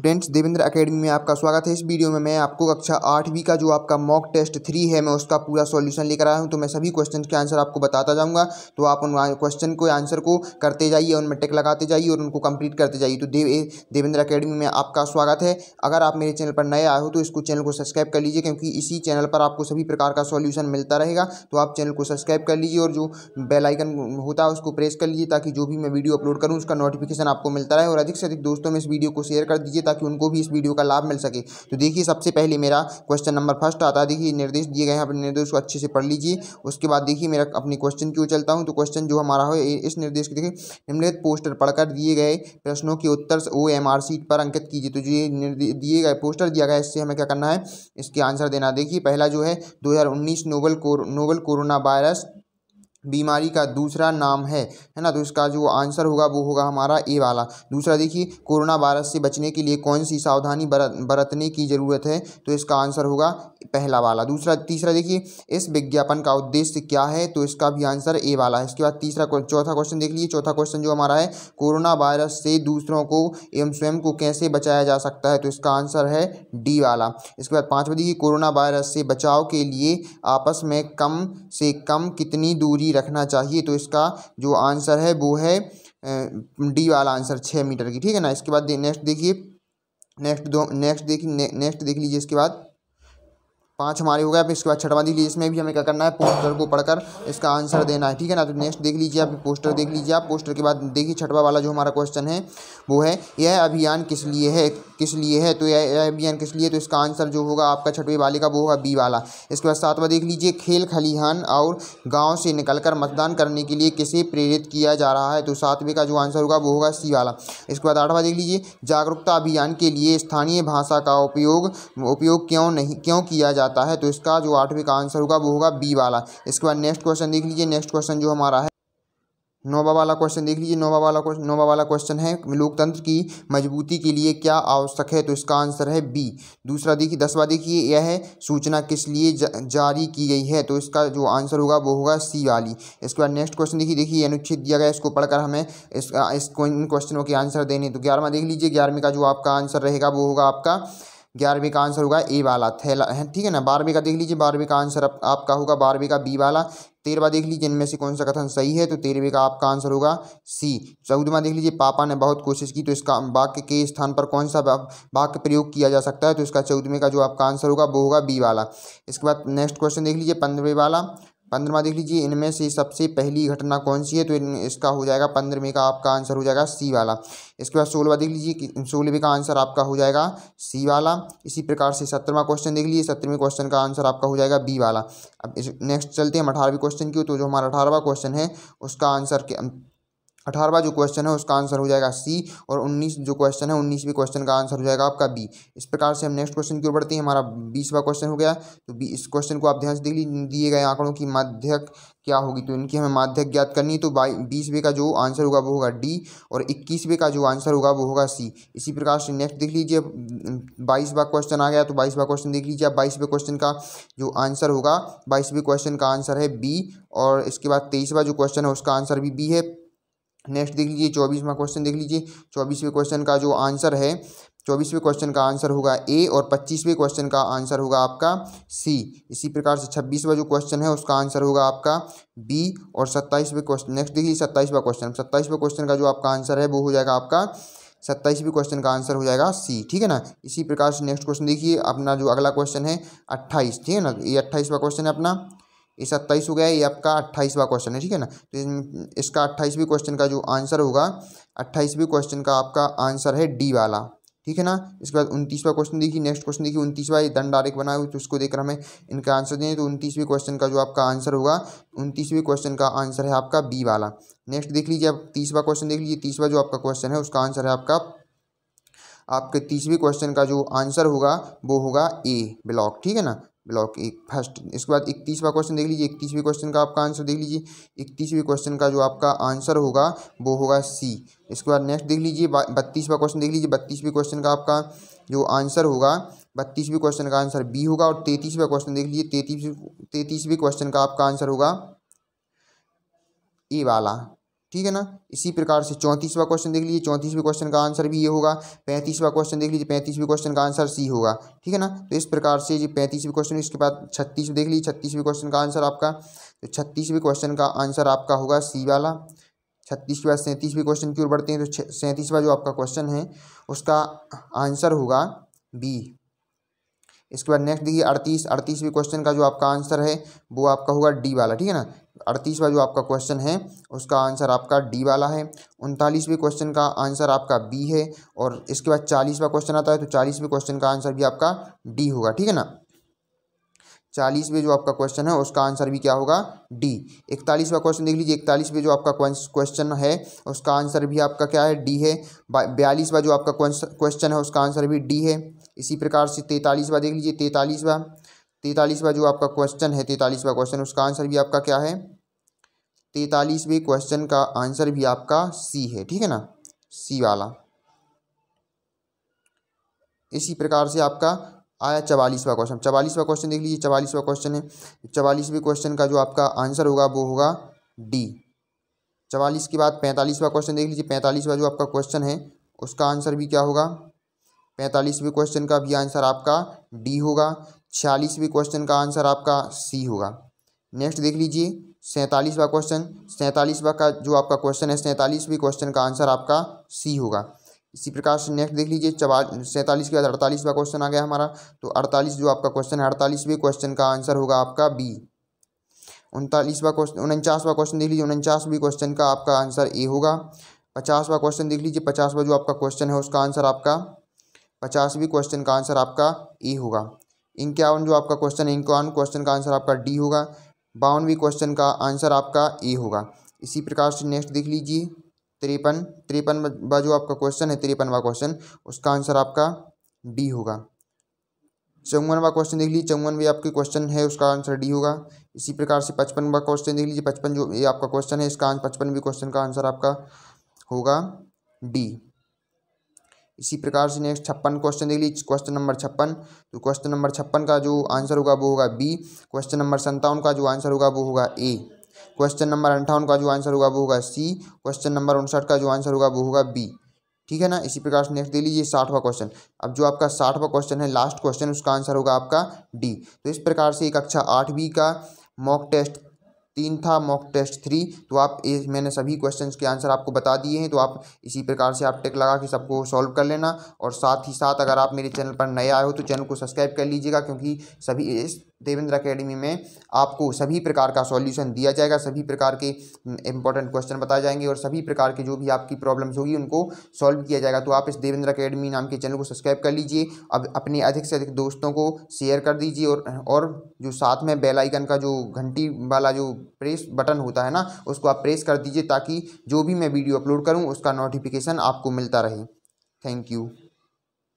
friends Devendra academy में आपका स्वागत है इस वीडियो में मैं आपको कक्षा आठवीं का जो आपका मॉक टेस्ट थ्री है मैं उसका पूरा सॉल्यूशन लेकर आया हूं तो मैं सभी क्वेश्चन के आंसर आपको बताता जाऊंगा तो आप उन क्वेश्चन को आंसर को करते जाइए उनमें टेक लगाते जाइए और उनको कंप्लीट करते जाइए तो देव देवेंद्र अकेडमी में आपका स्वागत है अगर आप मेरे चैनल पर नए आए हो तो इसको चैनल को सब्सक्राइब कर लीजिए क्योंकि इसी चैनल पर आपको सभी प्रकार का सॉल्यूशन मिलता रहेगा तो आप चैनल को सब्सक्राइब कर लीजिए और जो बेलाइकन होता है उसको प्रेस कर लीजिए ताकि जो भी मैं वीडियो अपलोड करूँ उसका नोटिफिकेशन आपको मिलता रहे और अधिक से अधिक दोस्तों में इस वीडियो को शेयर कर दीजिए ताकि उनको भी इस वीडियो का लाभ मिल सके तो देखिए सबसे पहले मेरा क्वेश्चन नंबर फर्स्ट आता है देखिए निर्देश दिए गए हैं अपने निर्देश को अच्छे से पढ़ लीजिए उसके बाद देखिए मेरा अपने क्वेश्चन क्यों चलता हूँ तो क्वेश्चन जो हमारा हो इस निर्देश के देखिए निम्नलिखित पोस्टर पढ़कर दिए गए प्रश्नों के उत्तर ओ एम आर सीट पर अंकित कीजिए तो जो ये दिए गए पोस्टर दिया गया इससे हमें क्या करना है इसके आंसर देना देखिए पहला जो है दो हज़ार कोर नोबल कोरोना वायरस बीमारी का दूसरा नाम है है ना तो इसका जो आंसर होगा वो होगा हमारा ए वाला दूसरा देखिए कोरोना वायरस से बचने के लिए कौन सी सावधानी बरत बरतने की ज़रूरत है तो इसका आंसर होगा पहला वाला दूसरा तीसरा देखिए इस विज्ञापन का उद्देश्य क्या है तो इसका भी आंसर ए वाला है इसके बाद तीसरा चौथा क्वेश्चन देख लीजिए चौथा क्वेश्चन जो हमारा है कोरोना वायरस से दूसरों को एवं स्वयं को कैसे बचाया जा सकता है तो इसका आंसर है डी वाला इसके बाद पाँचवा देखिए कोरोना वायरस से बचाव के लिए आपस में कम से कम कितनी दूरी रखना चाहिए तो इसका जो आंसर है वो है डी वाला आंसर छः मीटर की ठीक है ना इसके बाद नेक्स्ट देखिए नेक्स्ट दो नेक्स्ट देखिए नेक्स्ट देख लीजिए इसके बाद पाँच हमारे हो गए अब इसके बाद छठवा देख लीजिए इसमें भी हमें क्या करना है पोस्टर को पढ़कर इसका आंसर देना है ठीक है ना तो नेक्स्ट देख लीजिए आप पोस्टर देख लीजिए आप पोस्टर के बाद देखिए छठवा वाला जो हमारा क्वेश्चन है वो है यह अभियान किस लिए है किस लिए है तो यह अभियान किस लिए तो इसका आंसर जो होगा आपका छठवें वाले का वो होगा बी वाला इसके बाद सातवा देख लीजिए खेल खलिहान और गाँव से निकल मतदान करने के लिए किसे प्रेरित किया जा रहा है तो सातवें का जो आंसर होगा वो होगा सी वाला इसके बाद आठवा देख लीजिए जागरूकता अभियान के लिए स्थानीय भाषा का उपयोग उपयोग क्यों नहीं क्यों किया जा जाता है तो इसका जो आठवीं का आंसर होगा वो होगा बी वाला इसके बाद नेक्स्ट क्वेश्चन देख लीजिए नेक्स्ट क्वेश्चन जो हमारा है नोवा वाला क्वेश्चन देख लीजिए नोवा वाला क्वेश्चन नौवा वाला क्वेश्चन है लोकतंत्र की मजबूती के लिए क्या आवश्यक है तो इसका आंसर है बी दूसरा देखिए दसवा देखिए यह है सूचना किस लिए जा, जारी की गई है तो इसका जो आंसर होगा वो होगा सी वाली इसके बाद नेक्स्ट क्वेश्चन देखिए देखिए अनुच्छेद दिया गया इसको पढ़कर हमें इस इन क्वेश्चनों के आंसर देने तो ग्यारहवा देख लीजिए ग्यारहवीं का जो आपका आंसर रहेगा वो होगा आपका ग्यारहवीं का आंसर होगा ए वाला थैला है ठीक है ना बारहवीं का देख लीजिए बारहवीं का आंसर आपका होगा बारहवीं का बी वाला तेरहवा देख लीजिए इनमें से कौन सा कथन सही है तो तेरहवीं का आपका आंसर होगा सी चौदहवा देख लीजिए पापा ने बहुत कोशिश की तो इसका वाक्य के स्थान पर कौन सा वाक्य प्रयोग किया जा सकता है तो इसका चौदहवें का जो आपका आंसर होगा वो होगा बी वाला इसके बाद नेक्स्ट क्वेश्चन देख लीजिए पंद्रहवें वाला पंद्रवा देख लीजिए इनमें से सबसे पहली घटना कौन सी है तो इसका हो जाएगा पंद्रहवें का आपका आंसर हो जाएगा सी वाला इसके बाद सोलहवा देख लीजिए सोलहवें का आंसर आपका हो जाएगा सी वाला इसी प्रकार से सत्रहवा क्वेश्चन देख लीजिए सत्रहवें क्वेश्चन का आंसर आपका हो जाएगा बी वाला अब नेक्स्ट चलते हैं अठारहवें क्वेश्चन की तो जो हमारा अठारहवा क्वेश्चन है उसका आंसर अठारहवा जो क्वेश्चन है उसका आंसर हो जाएगा सी और उन्नीस जो क्वेश्चन है उन्नीसवें क्वेश्चन का आंसर हो जाएगा आपका बी इस प्रकार से हम नेक्स्ट क्वेश्चन की ओर बढ़ते हैं हमारा बीसवा क्वेश्चन हो गया तो बी इस क्वेश्चन को आप ध्यान से देख दिए गए आंकड़ों की माध्यक क्या होगी तो इनकी हमें माध्यक ज्ञात करनी है तो बाई बीसवें का जो आंसर होगा वो होगा डी और इक्कीसवें का जो आंसर होगा वो होगा सी इसी प्रकार से नेक्स्ट देख लीजिए बाईसवा क्वेश्चन आ गया तो बाईसवा क्वेश्चन देख लीजिए बाईसवें क्वेश्चन का जो आंसर होगा बाईसवें क्वेश्चन का आंसर है बी और इसके बाद तेईसवा जो क्वेश्चन है उसका आंसर भी बी है नेक्स्ट देख लीजिए चौबीसवा क्वेश्चन देख लीजिए चौबीसवें क्वेश्चन का जो आंसर है चौबीसवें क्वेश्चन का आंसर होगा ए और पच्चीसवें क्वेश्चन का आंसर होगा आपका सी इसी प्रकार से छब्बीसवा जो क्वेश्चन है उसका आंसर होगा आपका बी और सत्ताईसवें क्वेश्चन नेक्स्ट देखिए सत्ताईसवा क्वेश्चन सत्ताईसवें क्वेश्चन का जो आपका आंसर है वो हो जाएगा आपका सत्ताईसवें क्वेश्चन का आंसर हो जाएगा सी ठीक है ना इसी प्रकार से नेक्स्ट क्वेश्चन देखिए अपना जो अगला क्वेश्चन है अट्ठाईस ठीक है ना ये अट्ठाईसवा क्वेश्चन है अपना ये सत्ताईस हो गया ये आपका अट्ठाईसवा क्वेश्चन है ठीक है ना तो इसका अट्ठाईसवीं क्वेश्चन का जो आंसर होगा अट्ठाईसवीं क्वेश्चन का आपका आंसर है डी वाला ठीक है ना इसके बाद उनतीसवा क्वेश्चन देखिए नेक्स्ट क्वेश्चन देखिए उनतीसवा ये दंड आरेख बनाए हुए तो उसको देखकर हमें इनका आंसर दें तो उनतीसवीं क्वेश्चन का जो आपका आंसर होगा उनतीसवीं क्वेश्चन का आंसर है आपका बी वाला नेक्स्ट देख लीजिए आप तीसवा क्वेश्चन देख लीजिए तीसवा जो आपका क्वेश्चन है उसका आंसर है आपका आपके तीसवें क्वेश्चन का जो आंसर होगा वो होगा ए ब्लॉक ठीक है ना ब्लॉक एक फर्स्ट इसके बाद इकतीसवा क्वेश्चन देख लीजिए इकतीसवें क्वेश्चन का आपका आंसर देख लीजिए इकतीसवें क्वेश्चन का जो आपका आंसर होगा वो होगा सी इसके बाद नेक्स्ट देख लीजिए बत्तीसवा क्वेश्चन देख लीजिए बत्तीसवें क्वेश्चन का आपका जो आंसर होगा बत्तीसवें क्वेश्चन का आंसर बी होगा और तैतीसवा क्वेश्चन देख लीजिए तैतीस तैतीसवें क्वेश्चन का आपका आंसर होगा ए वाला ठीक है ना इसी प्रकार से चौंतीसवा क्वेश्चन देख लीजिए चौंतीसवें क्वेश्चन का आंसर भी ये होगा पैंतीसवा क्वेश्चन देख लीजिए पैंतीसवें क्वेश्चन का आंसर सी होगा ठीक है ना तो इस प्रकार से जी पैंतीसवें क्वेश्चन इसके बाद छत्तीस देख लीजिए छत्तीसवें क्वेश्चन का आंसर आपका तो छत्तीसवें क्वेश्चन का आंसर आपका होगा सी वाला छत्तीस के बाद सैंतीसवें क्वेश्चन की ओर बढ़ते हैं तो सैंतीसवा जो आपका क्वेश्चन है उसका आंसर होगा बी इसके बाद नेक्स्ट देखिए अड़तीस अड़तीसवें क्वेश्चन का जो आपका आंसर है वो आपका होगा डी वाला ठीक है ना अड़तीसवा जो आपका क्वेश्चन है उसका आंसर आपका डी वाला है उनतालीसवें क्वेश्चन का आंसर आपका बी है और इसके बाद चालीसवा क्वेश्चन आता है तो चालीसवें क्वेश्चन का आंसर भी आपका डी होगा ठीक है ना चालीसवें जो आपका क्वेश्चन है उसका आंसर भी क्या होगा डी इकतालीसवा क्वेश्चन देख लीजिए इकतालीसवें जो आपका क्वेश्चन है उसका आंसर भी आपका क्या है डी है बयालीसवा जो आपका क्वेश्चन है उसका आंसर भी डी है इसी प्रकार से तैंतालीसवा देख लीजिए तैंतालीसवा तैतालीसवा जो आपका क्वेश्चन है तैतालीसवा क्वेश्चन उसका आंसर भी आपका क्या है तैतालीसवें क्वेश्चन का आंसर भी आपका सी है ठीक है ना सी वाला इसी प्रकार से आपका आया चवालीसवा क्वेश्चन चवालीसवा क्वेश्चन देख लीजिए चवालीसवा क्वेश्चन है चवालीसवें क्वेश्चन का जो आपका आंसर होगा वो होगा डी चवालीस के बाद पैंतालीसवा क्वेश्चन देख लीजिए पैंतालीसवा जो आपका क्वेश्चन है उसका आंसर भी क्या होगा पैंतालीसवें क्वेश्चन का भी आंसर आपका डी होगा छियालीसवें क्वेश्चन का आंसर आपका सी होगा नेक्स्ट देख लीजिए सैंतालीसवा क्वेश्चन सैंतालीसवा का जो आपका क्वेश्चन है सैंतालीसवें क्वेश्चन का आंसर आपका सी होगा इसी प्रकार से नेक्स्ट देख लीजिए चवा सैंतालीस के बाद अड़तालीसवा क्वेश्चन आ गया हमारा तो अड़तालीस जो आपका क्वेश्चन है अड़तालीसवें क्वेश्चन का आंसर होगा आपका बी उनतालीसवा क्वेश्चन उनचासवा क्वेश्चन देख लीजिए उनचासवीं क्वेश्चन का आपका आंसर ए होगा पचासवा क्वेश्चन देख लीजिए पचासवा जो आपका क्वेश्चन है उसका आंसर आपका पचासवीं क्वेश्चन का आंसर आपका ए होगा इक्यावन जो आपका क्वेश्चन है इक्यावन क्वेश्चन का आंसर आपका डी होगा बावनवीं क्वेश्चन का आंसर आपका ए होगा इसी प्रकार से नेक्स्ट देख लीजिए तिरपन तिरपन व जो आपका क्वेश्चन है तिरपनवा क्वेश्चन उसका आंसर आपका डी होगा चौवनवा क्वेश्चन देख लीजिए चौवन भी आपके क्वेश्चन है उसका आंसर डी होगा इसी प्रकार से पचपनवा क्वेश्चन देख लीजिए पचपन जो ये आपका क्वेश्चन है इसका भी क्वेश्चन का आंसर आपका होगा डी इसी प्रकार से नेक्स्ट छप्पन क्वेश्चन देख लीजिए क्वेश्चन नंबर छप्पन तो क्वेश्चन नंबर छप्पन का जो आंसर होगा वो होगा बी क्वेश्चन नंबर सत्तावन का जो आंसर होगा वो होगा ए क्वेश्चन नंबर अंठावन का जो आंसर होगा वो होगा सी क्वेश्चन नंबर उनसठ का जो आंसर होगा वो होगा बी ठीक है ना इसी प्रकार से नेक्स्ट दे लीजिए साठवां क्वेश्चन अब जो आपका साठवा क्वेश्चन है लास्ट क्वेश्चन उसका आंसर होगा आपका डी तो इस प्रकार से एक कक्षा अच्छा आठवीं का मॉक टेस्ट तीन था मॉक टेस्ट थ्री तो आप इस मैंने सभी क्वेश्चंस के आंसर आपको बता दिए हैं तो आप इसी प्रकार से आप टेक लगा के सबको सॉल्व कर लेना और साथ ही साथ अगर आप मेरे चैनल पर नए आए हो तो चैनल को सब्सक्राइब कर लीजिएगा क्योंकि सभी इस देवेंद्र अकेडमी में आपको सभी प्रकार का सॉल्यूशन दिया जाएगा सभी प्रकार के इंपॉर्टेंट हम्म, क्वेश्चन बताए जाएंगे और सभी प्रकार के जो भी आपकी प्रॉब्लम्स होगी उनको सॉल्व किया जाएगा तो आप इस देवेंद्र अकेडमी नाम के चैनल को सब्सक्राइब कर लीजिए अब अपने अधिक से अधिक दोस्तों को शेयर कर दीजिए और और जो साथ में बेलाइकन का जो घंटी वाला जो प्रेस बटन होता है ना उसको आप प्रेस कर दीजिए ताकि जो भी मैं वीडियो अपलोड करूँ उसका नोटिफिकेशन आपको मिलता रहे थैंक यू